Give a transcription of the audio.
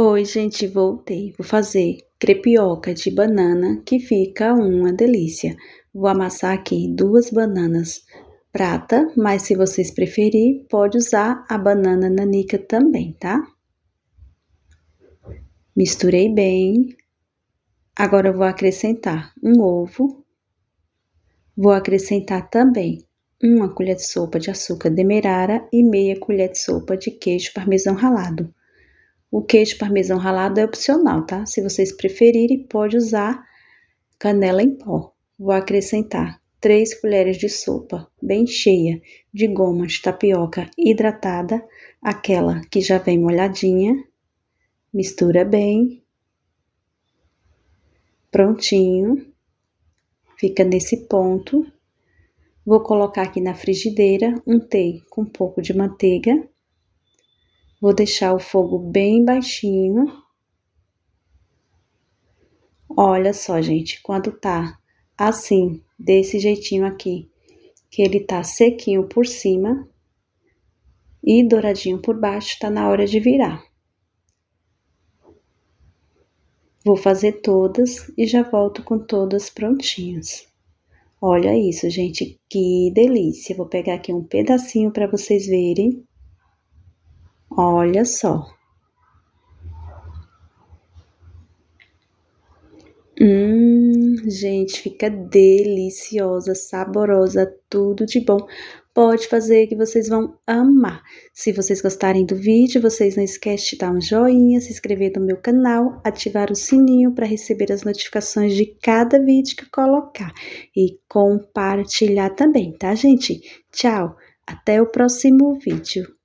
Oi, gente, voltei. Vou fazer crepioca de banana, que fica uma delícia. Vou amassar aqui duas bananas prata, mas se vocês preferirem, pode usar a banana nanica também, tá? Misturei bem. Agora eu vou acrescentar um ovo. Vou acrescentar também uma colher de sopa de açúcar demerara e meia colher de sopa de queijo parmesão ralado. O queijo parmesão ralado é opcional, tá? Se vocês preferirem, pode usar canela em pó. Vou acrescentar 3 colheres de sopa bem cheia de goma de tapioca hidratada, aquela que já vem molhadinha. Mistura bem. Prontinho. Fica nesse ponto. Vou colocar aqui na frigideira untei com um pouco de manteiga Vou deixar o fogo bem baixinho. Olha só, gente, quando tá assim, desse jeitinho aqui, que ele tá sequinho por cima e douradinho por baixo, tá na hora de virar. Vou fazer todas e já volto com todas prontinhas. Olha isso, gente, que delícia! Vou pegar aqui um pedacinho para vocês verem. Olha só. Hum, gente, fica deliciosa, saborosa, tudo de bom. Pode fazer que vocês vão amar. Se vocês gostarem do vídeo, vocês não esquecem de dar um joinha, se inscrever no meu canal, ativar o sininho para receber as notificações de cada vídeo que colocar e compartilhar também, tá, gente? Tchau, até o próximo vídeo.